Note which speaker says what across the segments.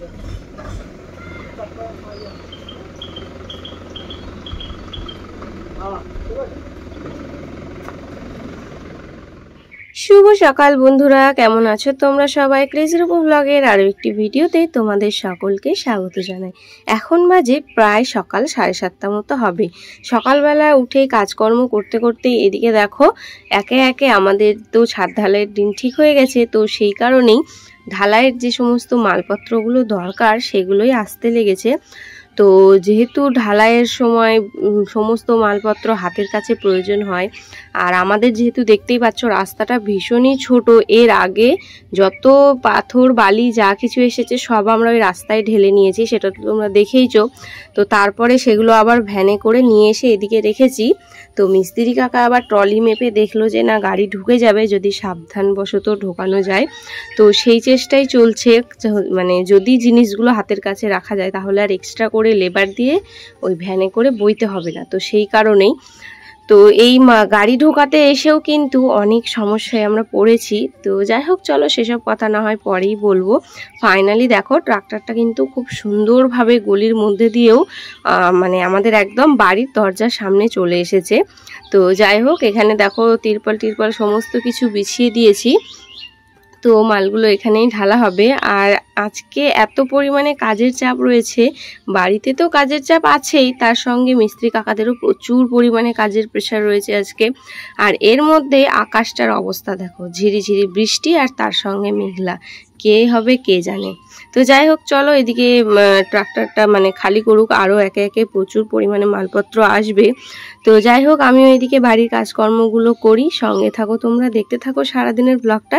Speaker 1: শুভ সকাল বন্ধুরা কেমন আছো তোমরা সবাই ক্রেজির উপর ব্লগের আরও একটি ভিডিওতে তোমাদের সকলকে স্বাগত জানাই এখন বাজে প্রায় সকাল সাড়ে সাতটা মতো হবে সকালবেলা উঠে কাজকর্ম করতে করতে এদিকে দেখো একে একে আমাদের তো ছাদ ঢালের দিন ঠিক হয়ে গেছে তো সেই কারণেই ঢালাইয়ের যে সমস্ত মালপত্রগুলো দরকার সেগুলোই আসতে লেগেছে তো যেহেতু ঢালাইয়ের সময় সমস্ত মালপত্র হাতের কাছে প্রয়োজন হয় আর আমাদের যেহেতু দেখতেই পাচ্ছ রাস্তাটা ভীষণই ছোট এর আগে যত পাথর বালি যা কিছু এসেছে সব আমরা ওই রাস্তায় ঢেলে নিয়েছি সেটা তো তোমরা দেখেইছ তো তারপরে সেগুলো আবার ভ্যানে করে নিয়ে এসে এদিকে রেখেছি তো মিস্ত্রি কাকা আবার ট্রলি মেপে দেখলো যে না গাড়ি ঢুকে যাবে যদি সাবধানবশত ঢোকানো যায় তো সেই চেষ্টাই চলছে মানে যদি জিনিসগুলো হাতের কাছে রাখা যায় তাহলে আর এক্সট্রা করে লেবার দিয়ে ওই ভ্যানে করে বইতে হবে না তো সেই কারণেই তো এই গাড়ি ঢোকাতে এসেও কিন্তু অনেক সমস্যায় আমরা পড়েছি তো যাই হোক চলো সেসব কথা না হয় পরেই বলবো ফাইনালি দেখো ট্রাক্টরটা কিন্তু খুব সুন্দরভাবে গলির মধ্যে দিয়েও মানে আমাদের একদম বাড়ির দরজার সামনে চলে এসেছে তো যাই হোক এখানে দেখো তিরপল টিরপল সমস্ত কিছু বিছিয়ে দিয়েছি তো মালগুলো এখানেই ঢালা হবে আর আজকে এত পরিমাণে কাজের চাপ রয়েছে বাড়িতে তো কাজের চাপ আছেই তার সঙ্গে মিস্ত্রি কাকাদেরও প্রচুর পরিমাণে কাজের প্রেশার রয়েছে আজকে আর এর মধ্যে আকাশটার অবস্থা দেখো ঝিরিঝিরি বৃষ্টি আর তার সঙ্গে মেঘলা কে হবে কে জানে তো যাই হোক চলো এদিকে ট্রাক্টরটা মানে খালি করুক আরও একে একে প্রচুর পরিমাণে মালপত্র আসবে তো যাই হোক আমিও এদিকে বাড়ির কাজকর্মগুলো করি সঙ্গে থাকো তোমরা দেখতে থাকো সারাদিনের ব্লগটা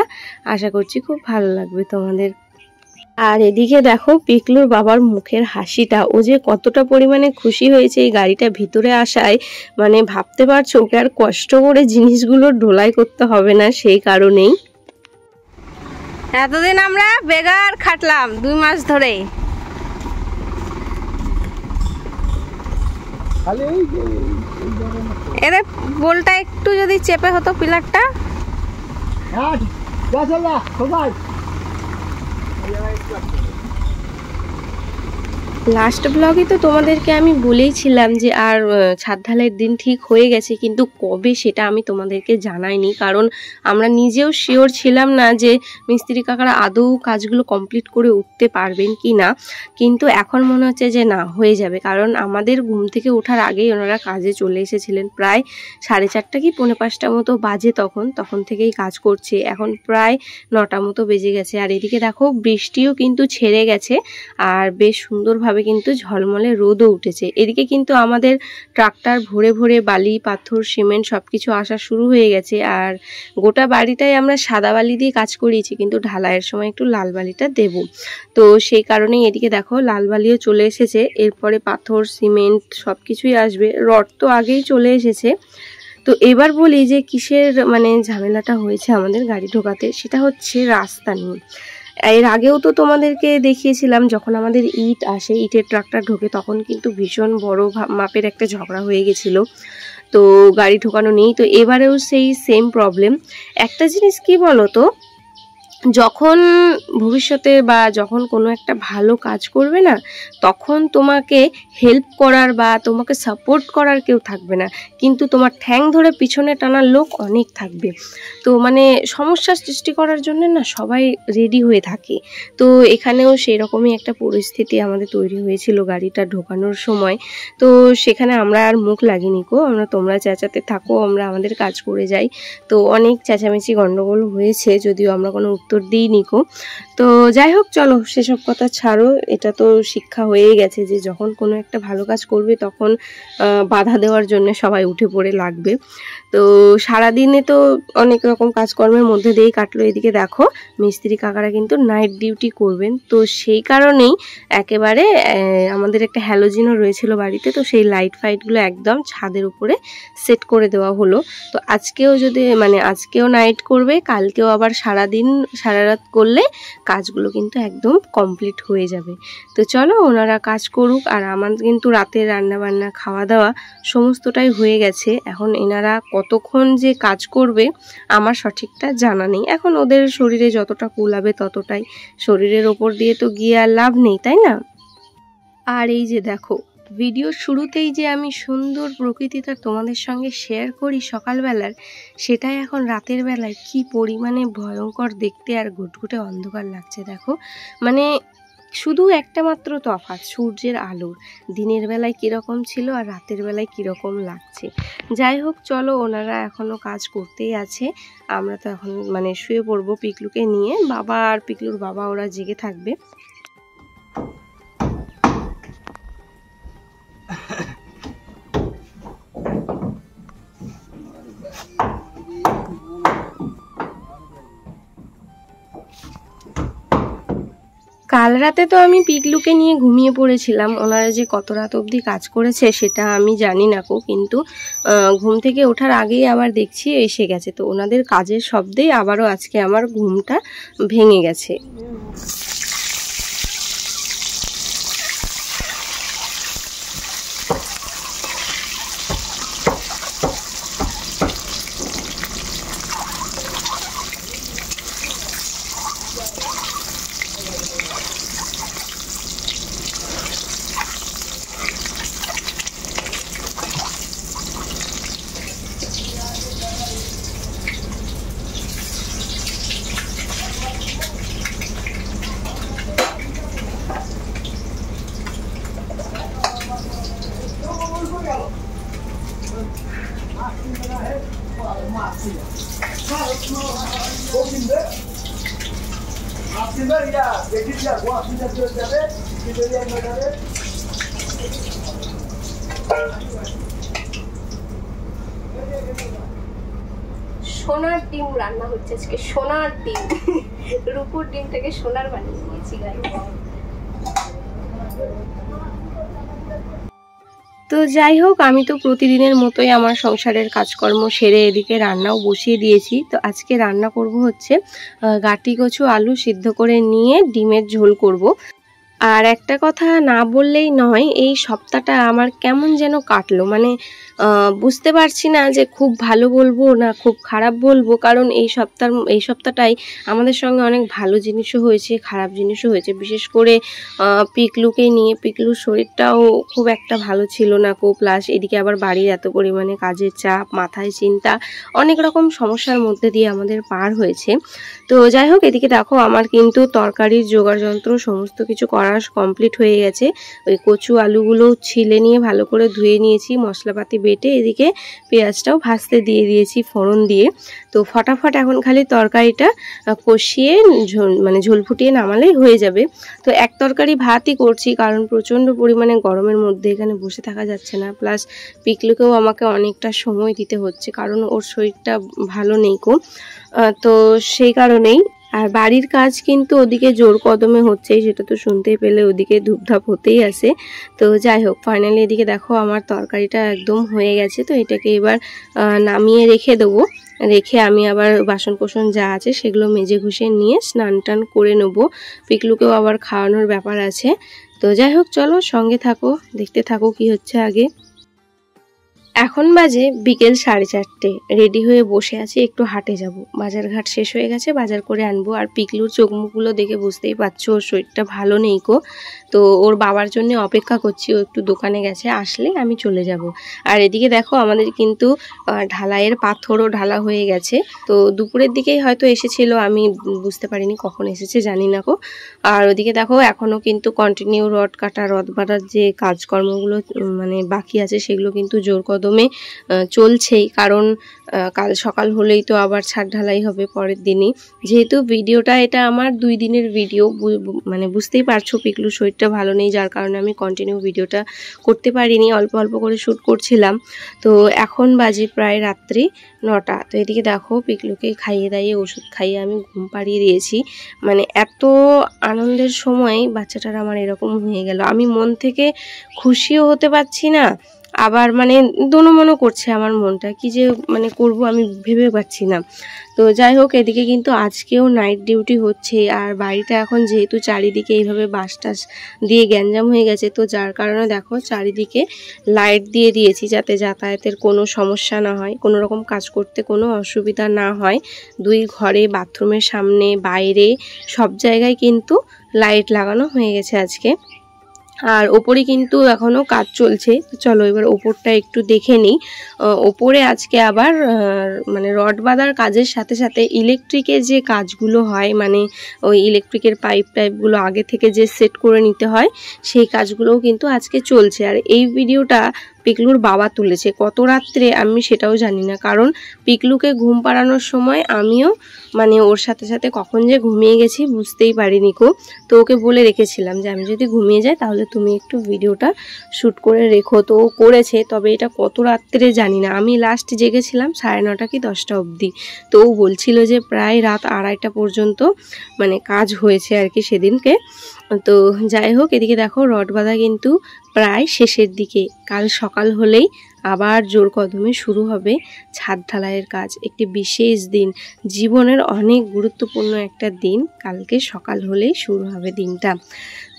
Speaker 1: আশা করছি খুব ভালো লাগবে তোমাদের আর এদিকে দেখো পিকলুর বাবার মুখের হাসিটা ও যে কতটা পরিমাণে খুশি হয়েছে এই গাড়িটা ভিতরে আসায় মানে ভাবতে পারছো ওকে আর কষ্ট করে জিনিসগুলো ঢোলাই করতে হবে না সেই কারণেই এতদিন আমরা বেগার খাটলাম দুই মাস ধরে এরে বোলটা একটু যদি চেপে হতো পিলারটা কোথায় লাস্ট ব্লগে তো তোমাদেরকে আমি বলেইছিলাম যে আর ছাদ ঢালাইয়ের দিন ঠিক হয়ে গেছে কিন্তু কবে সেটা আমি তোমাদেরকে জানাইনি কারণ আমরা নিজেও শিওর ছিলাম না যে মিস্ত্রি কাকারা আদৌ কাজগুলো কমপ্লিট করে উঠতে পারবেন কি না কিন্তু এখন মনে হচ্ছে যে না হয়ে যাবে কারণ আমাদের ঘুম থেকে ওঠার আগেই ওনারা কাজে চলে এসেছিলেন প্রায় সাড়ে চারটা কি পৌনে পাঁচটা মতো বাজে তখন তখন থেকেই কাজ করছে এখন প্রায় নটা মতো বেজে গেছে আর এদিকে দেখো বৃষ্টিও কিন্তু ছেড়ে গেছে আর বেশ সুন্দরভাবে ভাবে কিন্তু ঝলমলে রোদও উঠেছে এদিকে কিন্তু আমাদের ট্রাক্টর ভরে ভরে বালি পাথর সিমেন্ট সব কিছু আসা শুরু হয়ে গেছে আর গোটা বাড়িটাই আমরা সাদা বালি দিয়ে কাজ করিয়েছি কিন্তু ঢালাইয়ের সময় একটু লাল বালিটা দেব তো সেই কারণেই এদিকে দেখো লাল বালিও চলে এসেছে এরপরে পাথর সিমেন্ট সব কিছুই আসবে রড তো আগেই চলে এসেছে তো এবার বলি যে কিসের মানে ঝামেলাটা হয়েছে আমাদের গাড়ি ঢোকাতে সেটা হচ্ছে রাস্তা নিয়ে এর আগেও তো তোমাদেরকে দেখিয়েছিলাম যখন আমাদের ইট আসে ইটের ট্রাকটা ঢোকে তখন কিন্তু ভীষণ বড় মাপের একটা ঝগড়া হয়ে গেছিল তো গাড়ি ঢোকানো নেই তো এবারেও সেই সেম প্রবলেম একটা জিনিস কি বলো তো যখন ভবিষ্যতে বা যখন কোনো একটা ভালো কাজ করবে না তখন তোমাকে হেল্প করার বা তোমাকে সাপোর্ট করার কেউ থাকবে না কিন্তু তোমার ঠ্যাং ধরে পিছনে টানার লোক অনেক থাকবে তো মানে সমস্যা সৃষ্টি করার জন্য না সবাই রেডি হয়ে থাকে তো এখানেও সেই রকমই একটা পরিস্থিতি আমাদের তৈরি হয়েছিল গাড়িটা ঢোকানোর সময় তো সেখানে আমরা আর মুখ লাগিনি কো আমরা তোমরা চেঁচাতে থাকো আমরা আমাদের কাজ করে যাই তো অনেক চেঁচামেচি গণ্ডগোল হয়েছে যদিও আমরা কোনো উত্তর দিই নিকো তো যাই হোক চলো সেসব কথা ছাড়ো এটা তো শিক্ষা হয়ে গেছে যে যখন কোনো একটা ভালো কাজ করবে তখন বাধা দেওয়ার জন্য সবাই উঠে পড়ে লাগবে তো সারাদিনে তো অনেক রকম কাজকর্মের মধ্যে দিয়েই কাটলো এদিকে দেখো মিস্ত্রি কাকারা কিন্তু নাইট ডিউটি করবেন তো সেই কারণেই একেবারে আমাদের একটা হ্যালোজিনও রয়েছিল বাড়িতে তো সেই লাইট ফাইটগুলো একদম ছাদের উপরে সেট করে দেওয়া হলো তো আজকেও যদি মানে আজকেও নাইট করবে কালকেও আবার সারাদিন সারা রাত করলে কাজগুলো কিন্তু একদম কমপ্লিট হয়ে যাবে তো চলো ওনারা কাজ করুক আর আমার কিন্তু রাতে রান্না বান্না খাওয়া দাওয়া সমস্তটাই হয়ে গেছে এখন এনারা কতক্ষণ যে কাজ করবে আমার সঠিকটা জানা নেই এখন ওদের শরীরে যতটা কুলাবে ততটাই শরীরের ওপর দিয়ে তো গিয়ে আর লাভ নেই তাই না আর এই যে দেখো ভিডিওর শুরুতেই যে আমি সুন্দর প্রকৃতিটা তোমাদের সঙ্গে শেয়ার করি সকালবেলার সেটাই এখন রাতের বেলায় কি পরিমাণে ভয়ঙ্কর দেখতে আর ঘুটঘুটে অন্ধকার লাগছে দেখো মানে শুধু একটা মাত্র তফাৎ সূর্যের আলোর দিনের বেলায় কীরকম ছিল আর রাতের বেলায় কীরকম লাগছে যাই হোক চলো ওনারা এখনও কাজ করতেই আছে আমরা তো এখন মানে শুয়ে পড়বো পিকলুকে নিয়ে বাবা আর পিকলুর বাবা ওরা জেগে থাকবে কাল রাতে তো আমি পিকলুকে নিয়ে ঘুমিয়ে পড়েছিলাম ওনারা যে কত রাত অবধি কাজ করেছে সেটা আমি জানি না কো কিন্তু ঘুম থেকে ওঠার আগেই আবার দেখছি এসে গেছে তো ওনাদের কাজের শব্দেই আবারও আজকে আমার ঘুমটা ভেঙে গেছে সোনার ডিম রান্না হচ্ছে আজকে সোনার ডিম রূপুর থেকে সোনার বানিয়ে নিয়েছি গাই তো যাই হোক আমি তো প্রতিদিনের মতোই আমার সংসারের কাজকর্ম সেরে এদিকে রান্নাও বসিয়ে দিয়েছি তো আজকে রান্না করব হচ্ছে গাটি কচু আলু সিদ্ধ করে নিয়ে ডিমের ঝোল করব। আর একটা কথা না বললেই নয় এই সপ্তাহটা আমার কেমন যেন কাটলো মানে বুঝতে পারছি না যে খুব ভালো বলবো না খুব খারাপ বলবো কারণ এই সপ্তাহ এই সপ্তাহটাই আমাদের সঙ্গে অনেক ভালো জিনিসও হয়েছে খারাপ জিনিসও হয়েছে বিশেষ করে পিকলুকে নিয়ে পিকলুর শরীরটাও খুব একটা ভালো ছিল না কো প্লাস এদিকে আবার বাড়ির এত পরিমাণে কাজের চাপ মাথায় চিন্তা অনেক রকম সমস্যার মধ্যে দিয়ে আমাদের পার হয়েছে তো যাই হোক এদিকে দেখো আমার কিন্তু তরকারির যোগাযন্ত্র সমস্ত কিছু করা মাস কমপ্লিট হয়ে গেছে ওই কচু আলুগুলো ছিলে নিয়ে ভালো করে ধুয়ে নিয়েছি মশলাপাতি বেটে এদিকে পেঁয়াজটাও ভাজতে দিয়ে দিয়েছি ফোড়ন দিয়ে তো ফটাফট এখন খালি তরকারিটা কষিয়ে মানে ঝোল ফুটিয়ে নামালেই হয়ে যাবে তো এক তরকারি ভাতই করছি কারণ প্রচণ্ড পরিমাণে গরমের মধ্যে এখানে বসে থাকা যাচ্ছে না প্লাস পিকলুকেও আমাকে অনেকটা সময় দিতে হচ্ছে কারণ ওর শরীরটা ভালো নেই কো তো সেই কারণেই আর বাড়ির কাজ কিন্তু ওদিকে জোর কদমে হচ্ছে সেটা তো শুনতেই পেলে ওদিকে ধূপধাপ হতেই আছে তো যাই হোক ফাইনালি এদিকে দেখো আমার তরকারিটা একদম হয়ে গেছে তো এটাকে এবার নামিয়ে রেখে দেবো রেখে আমি আবার বাসন কোসন যা আছে সেগুলো মেজে ঘুষে নিয়ে স্নান টান করে নেবো পিকলুকেও আবার খাওয়ানোর ব্যাপার আছে তো যাই হোক চলো সঙ্গে থাকো দেখতে থাকো কি হচ্ছে আগে এখন বাজে বিকেল সাড়ে চারটে রেডি হয়ে বসে আছি একটু হাটে যাব বাজার ঘাট শেষ হয়ে গেছে বাজার করে আনবো আর পিকলুর চোখমুখগুলো দেখে বুঝতেই পারছো ওর শরীরটা ভালো নেই কো তো ওর বাবার জন্য অপেক্ষা করছি ও একটু দোকানে গেছে আসলে আমি চলে যাব আর এদিকে দেখো আমাদের কিন্তু ঢালাইয়ের পাথরও ঢালা হয়ে গেছে তো দুপুরের দিকেই হয়তো এসেছিল আমি বুঝতে পারিনি কখন এসেছে জানি না কো আর ওদিকে দেখো এখনও কিন্তু কন্টিনিউ রড কাটা রদ বাটার যে কাজকর্মগুলো মানে বাকি আছে সেগুলো কিন্তু জোর কর কদমে চলছেই কারণ কাল সকাল হলেই তো আবার ছাদ ঢালাই হবে পরের দিনই যেহেতু ভিডিওটা এটা আমার দুই দিনের ভিডিও মানে বুঝতেই পারছো পিকলু শরীরটা ভালো নেই যার কারণে আমি কন্টিনিউ ভিডিওটা করতে পারিনি অল্প অল্প করে শ্যুট করছিলাম তো এখন বাজে প্রায় রাত্রি নটা তো এদিকে দেখো পিকলুকে খাইয়ে দাইয়ে ওষুধ খাইয়ে আমি ঘুম পাড়িয়ে দিয়েছি মানে এত আনন্দের সময় বাচ্চাটার আমার এরকম হয়ে গেল আমি মন থেকে খুশিও হতে পারছি না আবার মানে দোনোমনো করছে আমার মনটা কি যে মানে করব আমি ভেবে পাচ্ছি না তো যাই হোক এদিকে কিন্তু আজকেও নাইট ডিউটি হচ্ছে আর বাড়িটা এখন যেহেতু চারিদিকে এইভাবে বাস টাস দিয়ে গ্যাঞ্জাম হয়ে গেছে তো যার কারণে দেখো চারিদিকে লাইট দিয়ে দিয়েছি যাতে যাতায়াতের কোনো সমস্যা না হয় কোনো রকম কাজ করতে কোনো অসুবিধা না হয় দুই ঘরে বাথরুমের সামনে বাইরে সব জায়গায় কিন্তু লাইট লাগানো হয়ে গেছে আজকে আর ওপরে কিন্তু এখনও কাজ চলছে চলো এবার ওপরটা একটু দেখে নিই ওপরে আজকে আবার মানে রড বাঁধার কাজের সাথে সাথে ইলেকট্রিকের যে কাজগুলো হয় মানে ওই ইলেকট্রিকের পাইপ টাইপগুলো আগে থেকে যে সেট করে নিতে হয় সেই কাজগুলোও কিন্তু আজকে চলছে আর এই ভিডিওটা পিকলুর বাবা তুলেছে কত রাত্রে আমি সেটাও জানি না কারণ পিকলুকে ঘুম পাড়ানোর সময় আমিও মানে ওর সাথে সাথে কখন যে ঘুমিয়ে গেছি বুঝতেই পারিনি কো তো ওকে বলে রেখেছিলাম যে আমি যদি ঘুমিয়ে যাই তাহলে তুমি একটু ভিডিওটা শ্যুট করে রেখো তো ও করেছে তবে এটা কত রাত্রে জানি না আমি লাস্ট জেগেছিলাম সাড়ে নটা কি দশটা অবধি তো ও বলছিল যে প্রায় রাত আড়াইটা পর্যন্ত মানে কাজ হয়েছে আর কি সেদিনকে তো যাই হোক এদিকে দেখো রড বাঁধা কিন্তু প্রায় শেষের দিকে কাল সকাল হলেই আবার জোর কদমে শুরু হবে ছাদ ঢালাইয়ের কাজ একটি বিশেষ দিন জীবনের অনেক গুরুত্বপূর্ণ একটা দিন কালকে সকাল হলেই শুরু হবে দিনটা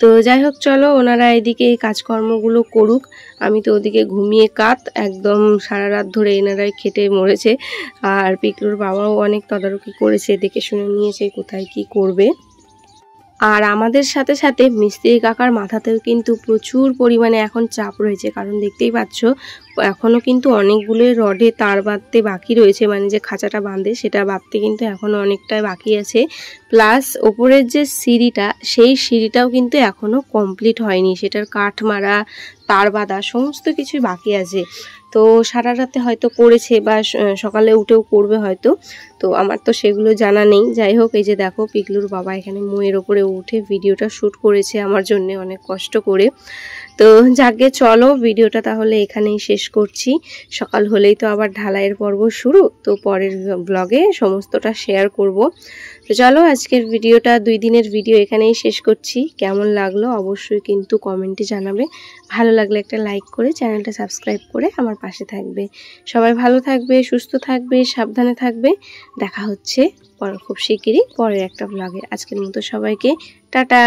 Speaker 1: তো যাই হোক চলো ওনারা এদিকে এই কাজকর্মগুলো করুক আমি তো ওদিকে ঘুমিয়ে কাত একদম সারা রাত ধরে এনারাই খেটে মরেছে আর পিকলুর বাবাও অনেক তদারকি করেছে দেখে শুনে নিয়েছে কোথায় কি করবে আর আমাদের সাথে সাথে মিস্ত্রি কাকার মাথাতেও কিন্তু প্রচুর পরিমাণে এখন চাপ রয়েছে কারণ দেখতেই পাচ্ছ এখনও কিন্তু অনেকগুলো রডে তার বাঁধতে বাকি রয়েছে মানে যে খাঁচাটা বাঁধে সেটা বাঁধতে কিন্তু এখনও অনেকটাই বাকি আছে প্লাস ওপরের যে সিঁড়িটা সেই সিঁড়িটাও কিন্তু এখনও কমপ্লিট হয়নি সেটার কাঠ মারা তার বাঁধা সমস্ত কিছু বাকি আছে তো সারা রাতে হয়তো করেছে বা সকালে উঠেও করবে হয়তো তো আমার তো সেগুলো জানা নেই যাই হোক এই যে দেখো পিকলুর বাবা এখানে মুয়ের ওপরে উঠে ভিডিওটা শ্যুট করেছে আমার জন্য অনেক কষ্ট করে তো যাকে চলো ভিডিওটা তাহলে এখানেই শেষ করছি সকাল হলেই তো আবার ঢালাইয়ের পর্ব শুরু তো পরের ব্লগে সমস্তটা শেয়ার করব তো চলো আজকের ভিডিওটা দুই দিনের ভিডিও এখানেই শেষ করছি কেমন লাগলো অবশ্যই কিন্তু কমেন্টে জানাবে ভালো লাগলে একটা লাইক করে চ্যানেলটা সাবস্ক্রাইব করে আমার পাশে থাকবে সবাই ভালো থাকবে সুস্থ থাকবে সাবধানে থাকবে দেখা হচ্ছে পর খুব শিগগিরই পরের একটা ব্লগে আজকের মতো সবাইকে টাটা